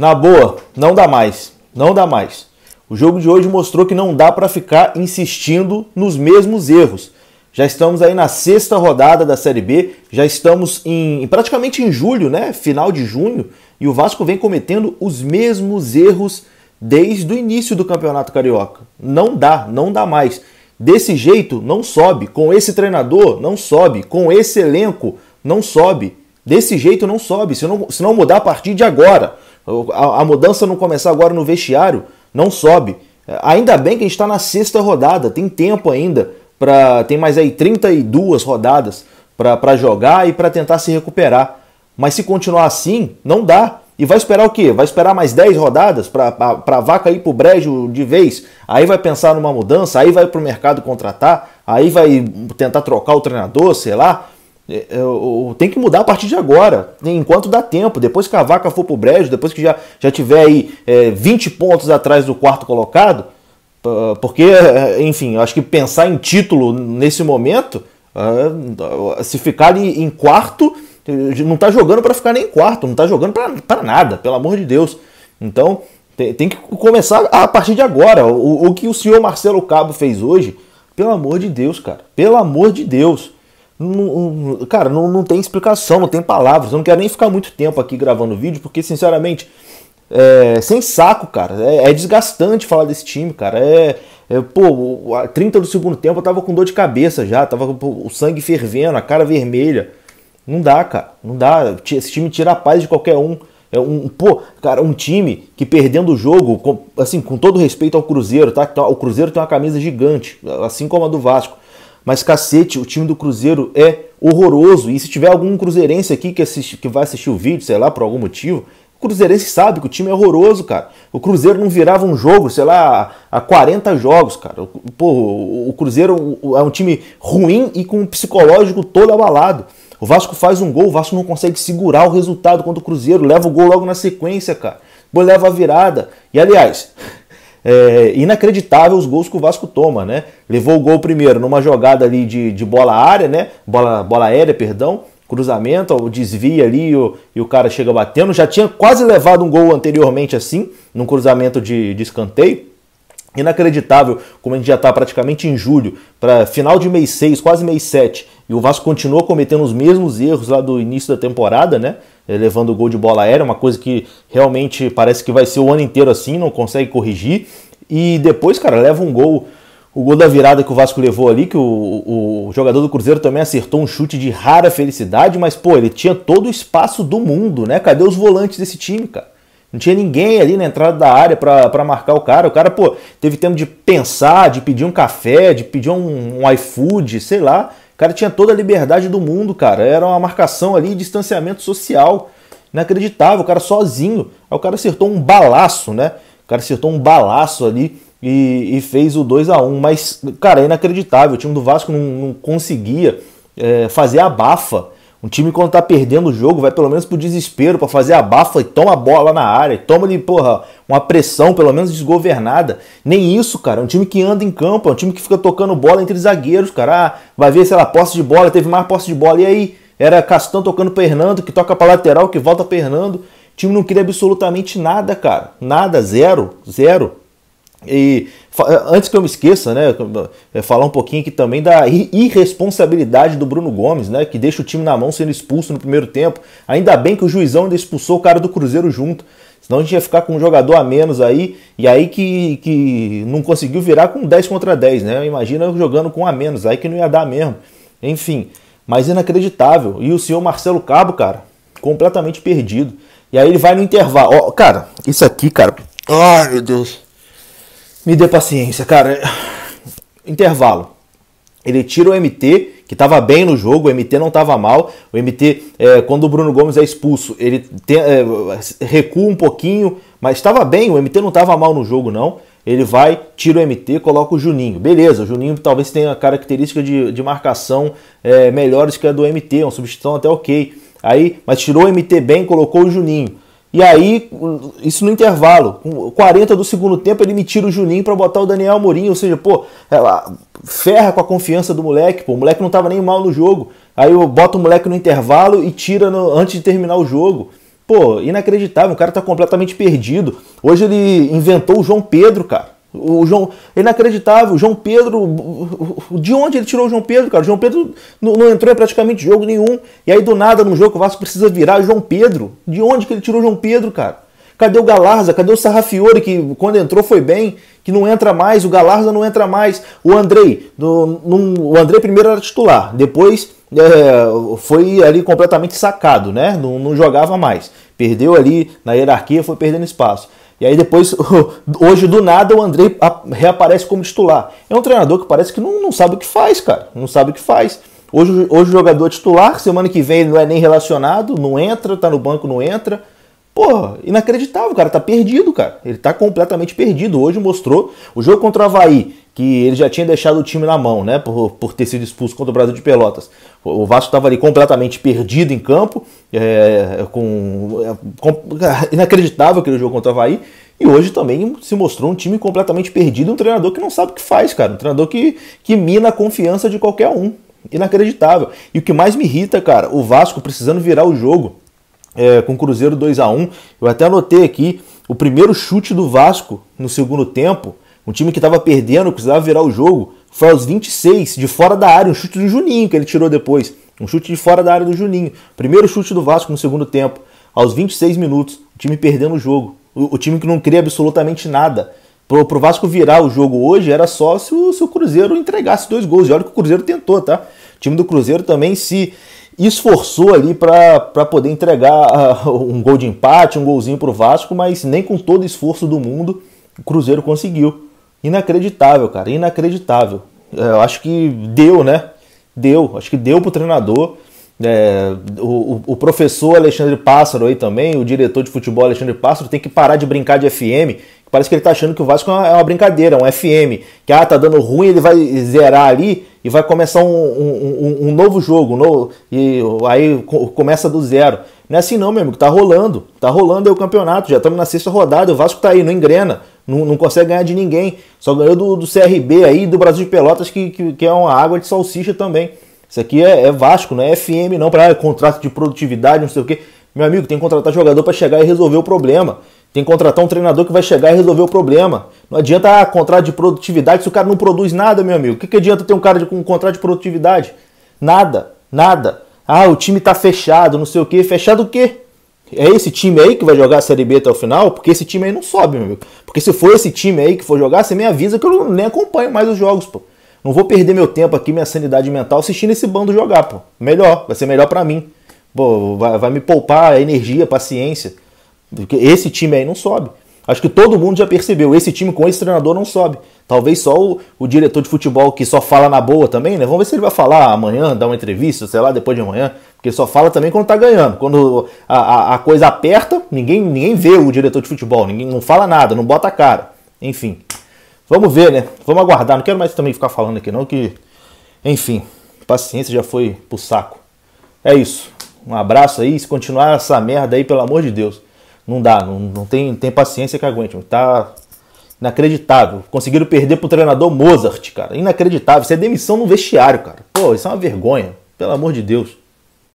Na boa, não dá mais. Não dá mais. O jogo de hoje mostrou que não dá para ficar insistindo nos mesmos erros. Já estamos aí na sexta rodada da Série B, já estamos em praticamente em julho, né? Final de junho, e o Vasco vem cometendo os mesmos erros desde o início do Campeonato Carioca. Não dá, não dá mais. Desse jeito não sobe, com esse treinador não sobe, com esse elenco não sobe. Desse jeito não sobe, se não, se não mudar a partir de agora. A, a mudança não começar agora no vestiário, não sobe. É, ainda bem que a gente está na sexta rodada, tem tempo ainda. para tem mais aí 32 rodadas para jogar e para tentar se recuperar. Mas se continuar assim, não dá. E vai esperar o quê? Vai esperar mais 10 rodadas para a vaca ir para o brejo de vez? Aí vai pensar numa mudança, aí vai para o mercado contratar, aí vai tentar trocar o treinador, sei lá. É, é, tem que mudar a partir de agora, né, enquanto dá tempo. Depois que a vaca for pro brejo, depois que já, já tiver aí é, 20 pontos atrás do quarto colocado, porque, é, enfim, acho que pensar em título nesse momento, se ficar em quarto, não tá jogando para ficar nem em quarto, não tá jogando para nada, pelo amor de Deus. Então, tem que começar a partir de agora. O, o que o senhor Marcelo Cabo fez hoje, pelo amor de Deus, cara, pelo amor de Deus cara, não, não tem explicação, não tem palavras. Eu não quero nem ficar muito tempo aqui gravando vídeo, porque, sinceramente, é, sem saco, cara. É, é, desgastante falar desse time, cara. É, é, pô, 30 do segundo tempo eu tava com dor de cabeça já, tava o sangue fervendo, a cara vermelha. Não dá, cara. Não dá. Esse time tira a paz de qualquer um. É um, pô, cara, um time que perdendo o jogo, com, assim, com todo respeito ao Cruzeiro, tá? tá o Cruzeiro tem uma camisa gigante, assim como a do Vasco. Mas cacete, o time do Cruzeiro é horroroso. E se tiver algum cruzeirense aqui que, assiste, que vai assistir o vídeo, sei lá, por algum motivo, o cruzeirense sabe que o time é horroroso, cara. O Cruzeiro não virava um jogo, sei lá, há 40 jogos, cara. Pô, o Cruzeiro é, é um time ruim e com o psicológico todo abalado. O Vasco faz um gol, o Vasco não consegue segurar o resultado contra o Cruzeiro, leva o gol logo na sequência, cara. Depois leva a virada. E aliás, é inacreditável os gols que o Vasco toma, né? Levou o gol primeiro numa jogada ali de, de bola área, né? Bola, bola aérea, perdão. Cruzamento, o desvia ali o, e o cara chega batendo. Já tinha quase levado um gol anteriormente assim, num cruzamento de, de escanteio. Inacreditável como a gente já está praticamente em julho, para final de mês 6, quase mês 7, e o Vasco continua cometendo os mesmos erros lá do início da temporada, né? Eh, levando o gol de bola aérea, uma coisa que realmente parece que vai ser o ano inteiro assim, não consegue corrigir. E depois, cara, leva um gol, o gol da virada que o Vasco levou ali, que o, o jogador do Cruzeiro também acertou um chute de rara felicidade, mas pô, ele tinha todo o espaço do mundo, né? Cadê os volantes desse time, cara? Não tinha ninguém ali na entrada da área para marcar o cara. O cara, pô, teve tempo de pensar, de pedir um café, de pedir um, um iFood, sei lá cara tinha toda a liberdade do mundo, cara. Era uma marcação ali, distanciamento social. Inacreditável, o cara sozinho. Aí o cara acertou um balaço, né? O cara acertou um balaço ali e, e fez o 2 a 1 Mas, cara, é inacreditável. O time do Vasco não, não conseguia é, fazer a bafa um time quando tá perdendo o jogo vai pelo menos pro desespero para fazer a bafa e toma a bola na área, e toma ali, porra, uma pressão pelo menos desgovernada. Nem isso, cara. É um time que anda em campo, é um time que fica tocando bola entre zagueiros, cara. Ah, vai ver, se ela posse de bola, teve mais posse de bola. E aí, era Castão tocando pro Hernando, que toca pra lateral, que volta pro Hernando. O time não queria absolutamente nada, cara. Nada, zero, zero. E eh, antes que eu me esqueça, né, eh, falar um pouquinho aqui também da irresponsabilidade do Bruno Gomes, né, que deixa o time na mão sendo expulso no primeiro tempo. Ainda bem que o juizão ainda expulsou o cara do Cruzeiro junto. Senão a gente ia ficar com um jogador a menos aí, e aí que, que não conseguiu virar com 10 contra 10, né? Imagina jogando com um a menos, aí que não ia dar mesmo. Enfim, mas inacreditável. E o senhor Marcelo Cabo, cara, completamente perdido. E aí ele vai no intervalo. Ó, oh, cara, isso aqui, cara. Ai, meu Deus. Me dê paciência, cara. Intervalo. Ele tira o MT, que estava bem no jogo, o MT não estava mal. O MT, é, quando o Bruno Gomes é expulso, ele tem, é, recua um pouquinho, mas estava bem, o MT não estava mal no jogo, não. Ele vai, tira o MT, coloca o Juninho. Beleza, o Juninho talvez tenha a característica de, de marcação é, melhores que a do MT, uma substituição até ok. Aí, mas tirou o MT bem, colocou o Juninho. E aí, isso no intervalo, 40 do segundo tempo, ele me tira o Juninho para botar o Daniel Mourinho. Ou seja, pô, ela ferra com a confiança do moleque, pô. O moleque não estava nem mal no jogo. Aí eu boto o moleque no intervalo e tira no, antes de terminar o jogo. Pô, inacreditável, o cara tá completamente perdido. Hoje ele inventou o João Pedro, cara. O João, é inacreditável. O João Pedro, de onde ele tirou o João Pedro, cara? O João Pedro não, não entrou em praticamente jogo nenhum. E aí, do nada, num jogo, o Vasco precisa virar o João Pedro. De onde que ele tirou o João Pedro, cara? Cadê o Galarza? Cadê o Sarrafiore, que quando entrou foi bem, que não entra mais? O Galarza não entra mais. O Andrei, o Andrei primeiro era titular, depois é, foi ali completamente sacado, né? Não, não jogava mais. Perdeu ali na hierarquia, foi perdendo espaço. E aí depois, hoje do nada, o Andrei reaparece como titular. É um treinador que parece que não, não sabe o que faz, cara. Não sabe o que faz. Hoje, hoje o jogador é titular, semana que vem ele não é nem relacionado, não entra, tá no banco, não entra. Porra, inacreditável, cara. Tá perdido, cara. Ele tá completamente perdido. Hoje mostrou o jogo contra o Havaí, que ele já tinha deixado o time na mão, né? Por, por ter sido expulso contra o Brasil de Pelotas. O Vasco estava ali completamente perdido em campo. É, é com, é, com, inacreditável aquele jogo contra o Havaí. E hoje também se mostrou um time completamente perdido, um treinador que não sabe o que faz, cara. Um treinador que, que mina a confiança de qualquer um. Inacreditável. E o que mais me irrita, cara, o Vasco precisando virar o jogo é, com o Cruzeiro 2 a 1 Eu até anotei aqui o primeiro chute do Vasco no segundo tempo. Um time que estava perdendo, precisava virar o jogo. Foi aos 26, de fora da área, um chute do Juninho que ele tirou depois. Um chute de fora da área do Juninho. Primeiro chute do Vasco no segundo tempo. Aos 26 minutos, o time perdendo o jogo. O, o time que não cria absolutamente nada. Pro, pro Vasco virar o jogo hoje era só se o, se o Cruzeiro entregasse dois gols. E olha que o Cruzeiro tentou, tá? O time do Cruzeiro também, se esforçou ali para poder entregar uh, um gol de empate, um golzinho para o Vasco, mas nem com todo o esforço do mundo o Cruzeiro conseguiu. Inacreditável, cara, inacreditável. É, eu acho que deu, né? Deu, acho que deu para o treinador. É, o, o, professor Alexandre Pássaro aí também, o diretor de futebol Alexandre Pássaro, tem que parar de brincar de FM. Parece que ele tá achando que o Vasco é uma, é brincadeira, é um FM. Que ah, tá dando ruim, ele vai zerar ali e vai começar um, um, um novo jogo, um novo, e aí começa do zero. Não é assim não, meu amigo, tá rolando, tá rolando aí o campeonato, já estamos na sexta rodada, o Vasco tá aí, não engrena, não, não consegue ganhar de ninguém, só ganhou do, do CRB aí, do Brasil de Pelotas, que, que, que, é uma água de salsicha também. Isso aqui é, é Vasco, não é FM não, para ah, contrato de produtividade, não sei o quê. Meu amigo, tem que contratar jogador para chegar e resolver o problema. Tem que contratar um treinador que vai chegar e resolver o problema. Não adianta ah, contrato de produtividade se o cara não produz nada, meu amigo. O que, que adianta ter um cara com um contrato de produtividade? Nada, nada. Ah, o time tá fechado, não sei o quê. Fechado o quê? É esse time aí que vai jogar a Série B até o final? Porque esse time aí não sobe, meu amigo. Porque se for esse time aí que for jogar, você me avisa que eu nem acompanho mais os jogos, pô. Não vou perder meu tempo aqui, minha sanidade mental, assistindo esse bando jogar, pô. Melhor, vai ser melhor para mim. Pô, vai, vai me poupar energia, paciência. Porque esse time aí não sobe. Acho que todo mundo já percebeu. Esse time com esse treinador não sobe. Talvez só o, o, diretor de futebol que só fala na boa também, né? Vamos ver se ele vai falar amanhã, dar uma entrevista, sei lá, depois de amanhã. Porque só fala também quando tá ganhando. Quando a, a, a coisa aperta, ninguém, ninguém vê o diretor de futebol. Ninguém não fala nada, não bota a cara. Enfim. Vamos ver, né? Vamos aguardar. Não quero mais também ficar falando aqui, não, que. Enfim, paciência já foi pro saco. É isso. Um abraço aí. Se continuar essa merda aí, pelo amor de Deus. Não dá, não, não tem, tem paciência que aguente. Tá inacreditável. Conseguiram perder pro treinador Mozart, cara. Inacreditável. Isso é demissão no vestiário, cara. Pô, isso é uma vergonha. Pelo amor de Deus.